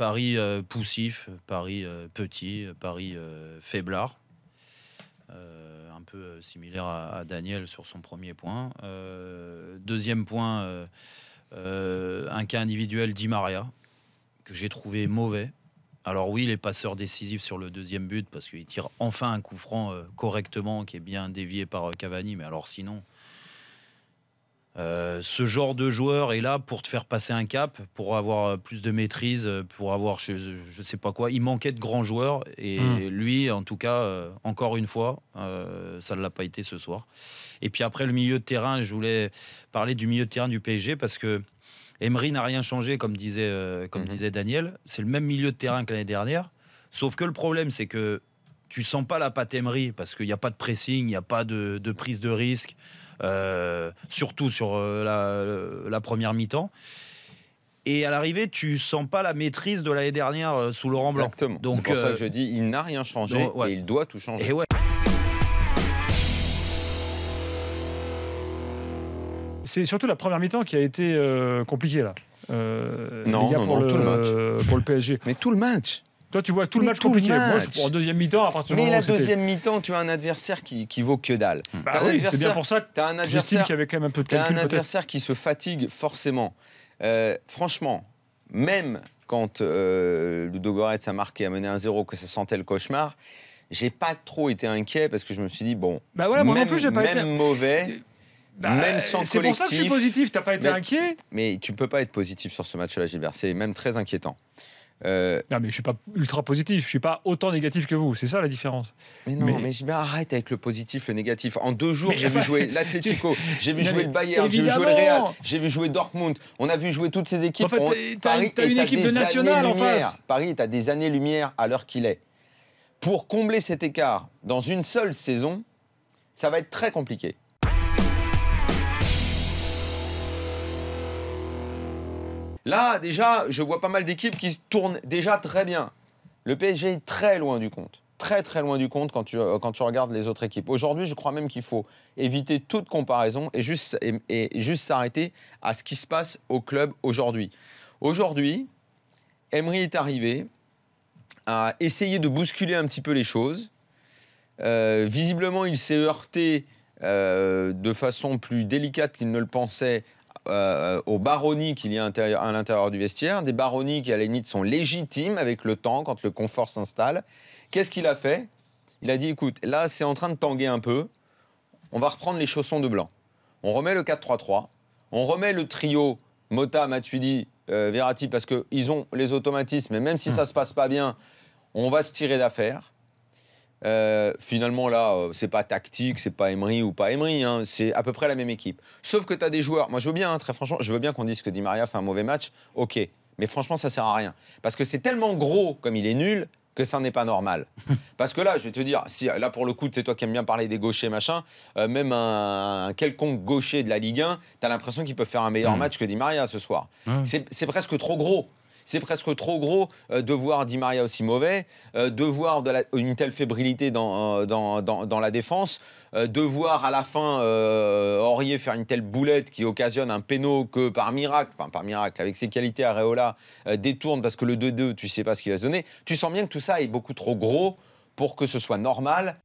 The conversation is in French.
Paris euh, poussif, Paris euh, petit, Paris euh, faiblard. un peu similaire à, Daniel sur son premier point. deuxième point, un cas individuel d'Imaria que j'ai trouvé mauvais. Alors oui, les passeurs décisifs sur le deuxième but, parce qu'il tire enfin un coup franc correctement, qui est bien dévié par Cavani, mais alors sinon, euh, ce genre de joueur est là pour te faire passer un cap, pour avoir euh, plus de maîtrise, euh, pour avoir je, ne sais pas quoi. Il manquait de grands joueurs et hmm. lui, en tout cas, encore une fois, ça ne l'a pas été ce soir. Et puis après le milieu de terrain, je voulais parler du milieu de terrain du PSG parce que Emery n'a rien changé, comme disait, comme hmm. disait Daniel. C'est le même milieu de terrain que l'année dernière, sauf que le problème, c'est que tu sens pas la patte Emery parce qu'il n'y a pas de pressing, il n'y a pas de prise de risque. Euh, surtout sur euh, euh, la, première mi-temps. Et à l'arrivée, tu sens pas la maîtrise de l'année dernière sous Laurent Blanc. Exactement. Donc, c'est pour ça que je dis, il n'a rien changé et il doit tout changer. Et ouais. C'est surtout la première mi-temps qui a été compliquée là. non, pour le, Pour le PSG. Mais tout le match. Toi, tu vois tout le match compliqué. Moi, je, en deuxième mi-temps, à partir Mais la deuxième mi-temps, tu as un adversaire qui, vaut que dalle. Bah c'est bien pour ça que un avait quand même un peu de calcul, as un adversaire qui se fatigue forcément. Euh, franchement, même quand euh, a marqué, a mené un 0, que ça sentait le cauchemar, j'ai pas trop été inquiet parce que je me suis dit, bon, bah voilà, même, pas mauvais. Euh, même bah, sans collectif. C'est pour ça que positif, pas été inquiet. Mais tu peux pas être positif sur ce match-là, Gilbert. C'est même très inquiétant. Euh, non, mais je suis pas ultra positif, je suis pas autant négatif que vous, c'est ça la différence. Mais non, mais, je... arrête avec le positif, le négatif. En deux jours, j'ai vu jouer l'Atletico, j'ai vu jouer le Bayern, j'ai vu jouer le Real, j'ai vu jouer Dortmund. On a vu jouer toutes ces équipes. En fait, On... t'as une, équipe de national en face. Paris est à des années-lumière à l'heure qu'il est. Pour combler cet écart dans une seule saison, ça va être très compliqué. Là, déjà, je vois pas mal d'équipes qui se tournent déjà très bien. Le PSG est très loin du compte. Très très loin du compte quand tu, euh, quand tu regardes les autres équipes. Aujourd'hui, je crois même qu'il faut éviter toute comparaison et juste juste s'arrêter à ce qui se passe au club aujourd'hui. Aujourd'hui, Emery est arrivé à essayer de bousculer un petit peu les choses. Euh, visiblement, il s'est heurté euh, de façon plus délicate qu'il ne le pensait euh, aux baronnies qu'il y a à l'intérieur du vestiaire, des baronnies qui à la limite sont légitimes avec le temps, quand le confort s'installe. Qu'est-ce qu'il a fait Il a dit, écoute, là c'est en train de tanguer un peu, on va reprendre les chaussons de blanc. On remet le 4-3-3, on remet le trio Mota, Matuidi, verati euh, Verratti, parce qu'ils ont les automatismes, et même si ça ne hmm. se passe pas bien, on va se tirer d'affaire. Euh, finalement, là, euh, c'est pas tactique, c'est pas Emery ou pas Emery, hein, c'est à peu près la même équipe. Sauf que tu as des joueurs. Moi, je veux bien, hein, très franchement, je veux bien qu'on dise que Di Maria fait un mauvais match, ok. Mais franchement, ça sert à rien. Parce que c'est tellement gros comme il est nul que ça n'est pas normal. Parce que là, je vais te dire, si, là pour le coup, c'est toi qui aimes bien parler des gauchers, machin, euh, même un, quelconque gaucher de la Ligue 1, tu as l'impression qu'il peut faire un meilleur mm. match que Di Maria ce soir. C'est presque trop gros. C'est presque trop gros euh, de voir Di Maria aussi mauvais, euh, de voir une telle fébrilité dans, euh, la défense, de voir à la fin Aurier faire une telle boulette qui occasionne un péno que par miracle, enfin par miracle, avec ses qualités Areola, détourne parce que le 2-2, tu sais pas ce qu'il va se donner. Tu sens bien que tout ça est beaucoup trop gros pour que ce soit normal.